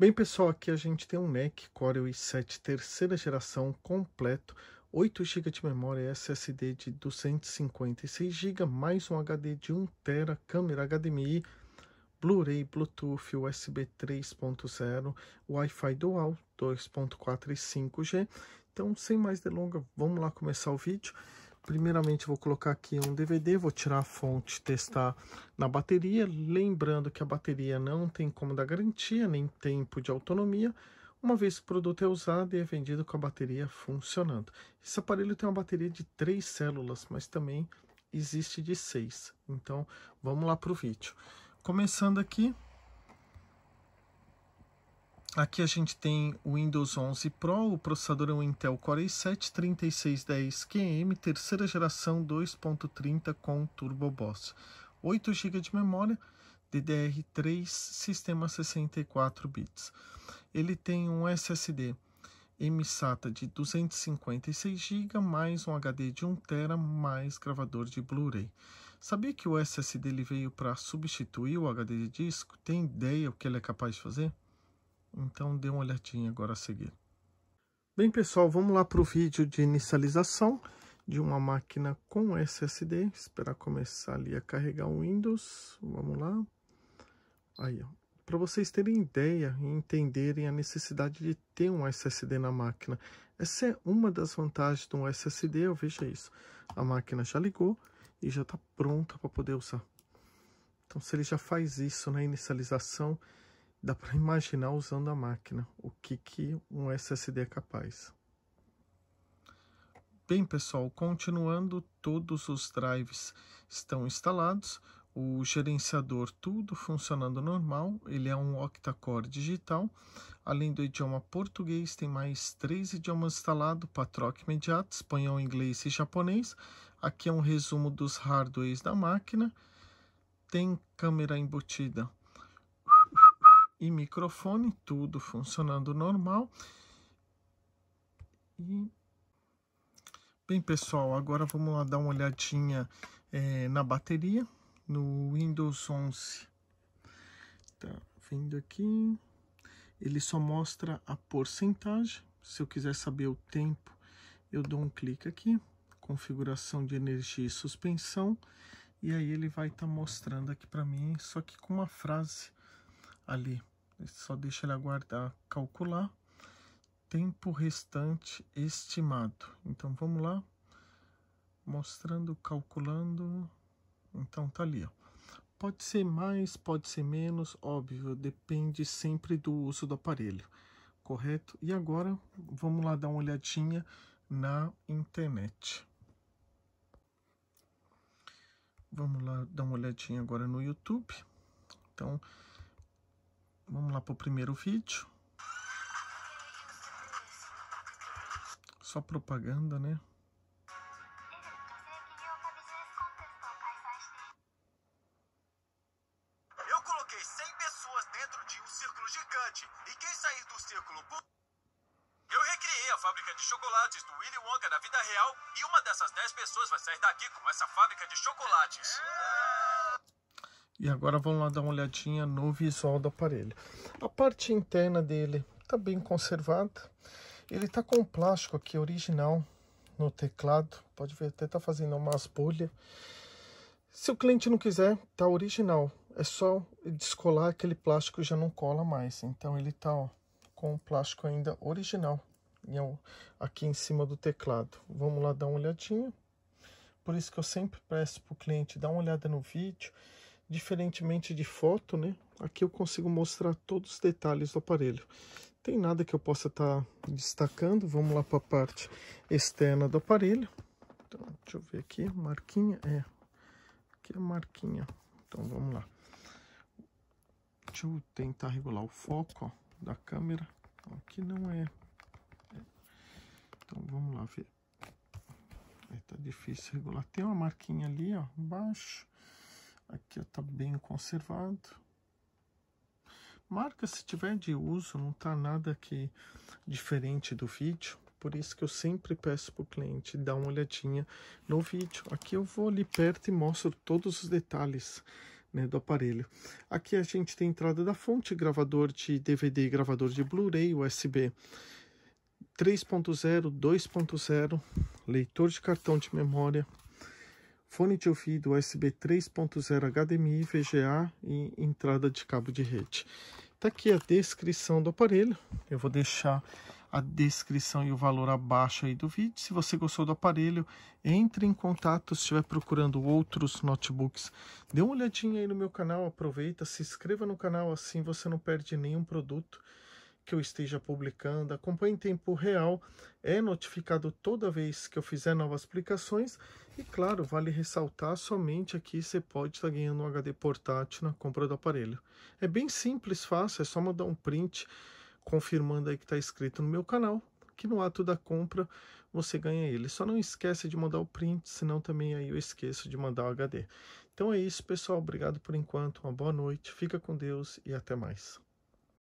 Bem, pessoal, aqui a gente tem um Mac Core i7 terceira geração completo, 8 GB de memória SSD de 256 GB, mais um HD de 1 TB, câmera HDMI, Blu-ray, Bluetooth, USB 3.0, Wi-Fi Dual 2.4 e 5G. Então, sem mais delongas, vamos lá começar o vídeo. Primeiramente vou colocar aqui um DVD, vou tirar a fonte, testar na bateria, lembrando que a bateria não tem como dar garantia, nem tempo de autonomia, uma vez que o produto é usado e é vendido com a bateria funcionando. Esse aparelho tem uma bateria de três células, mas também existe de seis. Então, vamos lá para o vídeo. Começando aqui, Aqui a gente tem o Windows 11 Pro, o processador é um Intel Core i7-3610QM, terceira geração 2.30 com Turbo Boss. 8 GB de memória, DDR3, sistema 64 bits. Ele tem um SSD MSATA de 256 GB, mais um HD de 1 TB, mais gravador de Blu-ray. Sabia que o SSD ele veio para substituir o HD de disco? Tem ideia o que ele é capaz de fazer? Então dê uma olhadinha agora a seguir. Bem pessoal, vamos lá para o vídeo de inicialização de uma máquina com SSD. Esperar começar ali a carregar o Windows. Vamos lá. Aí, ó. Para vocês terem ideia e entenderem a necessidade de ter um SSD na máquina. Essa é uma das vantagens do SSD, eu veja isso. A máquina já ligou e já está pronta para poder usar. Então, se ele já faz isso na inicialização, dá para imaginar usando a máquina o que, que um SSD é capaz. Bem, pessoal, continuando, todos os drives estão instalados, o gerenciador tudo funcionando normal, ele é um octa-core digital, além do idioma português, tem mais três idiomas instalados, patroc imediato, espanhol, inglês e japonês, aqui é um resumo dos hardwares da máquina, tem câmera embutida e microfone, tudo funcionando normal. E... Bem, pessoal, agora vamos lá dar uma olhadinha é, na bateria no Windows 11. Tá vindo aqui. Ele só mostra a porcentagem. Se eu quiser saber o tempo, eu dou um clique aqui. Configuração de energia e suspensão. E aí ele vai estar tá mostrando aqui para mim, só que com uma frase ali só deixa ele aguardar calcular. Tempo restante estimado. Então vamos lá, mostrando, calculando. Então tá ali, ó. Pode ser mais, pode ser menos, óbvio, depende sempre do uso do aparelho, correto? E agora vamos lá dar uma olhadinha na internet. Vamos lá dar uma olhadinha agora no YouTube. Então, Vamos lá para o primeiro vídeo. Só propaganda, né? Eu coloquei 100 pessoas dentro de um círculo gigante e quem sair do círculo... Eu recriei a fábrica de chocolates do Willy Wonka na vida real e uma dessas 10 pessoas vai sair daqui com essa fábrica de chocolates. É. E agora vamos lá dar uma olhadinha no visual do aparelho. A parte interna dele está bem conservada. Ele está com plástico aqui original no teclado. Pode ver, até está fazendo umas bolhas. Se o cliente não quiser, está original. É só descolar aquele plástico e já não cola mais. Então ele está com o plástico ainda original aqui em cima do teclado. Vamos lá dar uma olhadinha. Por isso que eu sempre peço para o cliente dar uma olhada no vídeo Diferentemente de foto, né? Aqui eu consigo mostrar todos os detalhes do aparelho. Tem nada que eu possa estar tá destacando. Vamos lá para a parte externa do aparelho. Então, deixa eu ver aqui, marquinha, é. Aqui é marquinha. Então, vamos lá. Deixa eu tentar regular o foco ó, da câmera. Então, aqui não é. Então, vamos lá ver. É, tá difícil regular. Tem uma marquinha ali, ó, embaixo. Aqui está bem conservado. Marca se tiver de uso, não está nada aqui diferente do vídeo. Por isso que eu sempre peço para o cliente dar uma olhadinha no vídeo. Aqui eu vou ali perto e mostro todos os detalhes né, do aparelho. Aqui a gente tem entrada da fonte, gravador de DVD, gravador de Blu-ray, USB 3.0, 2.0, leitor de cartão de memória, fone de ouvido USB 3.0 HDMI, VGA e entrada de cabo de rede. Tá aqui a descrição do aparelho. Eu vou deixar a descrição e o valor abaixo aí do vídeo. Se você gostou do aparelho, entre em contato. Se estiver procurando outros notebooks, dê uma olhadinha aí no meu canal, aproveita, se inscreva no canal, assim você não perde nenhum produto que eu esteja publicando, acompanhe em tempo real, é notificado toda vez que eu fizer novas aplicações. E claro, vale ressaltar, somente aqui você pode estar ganhando um HD portátil na compra do aparelho. É bem simples, fácil, é só mandar um print confirmando aí que está inscrito no meu canal, que no ato da compra você ganha ele. Só não esquece de mandar o print, senão também aí eu esqueço de mandar o HD. Então é isso, pessoal. Obrigado por enquanto. Uma boa noite. Fica com Deus e até mais.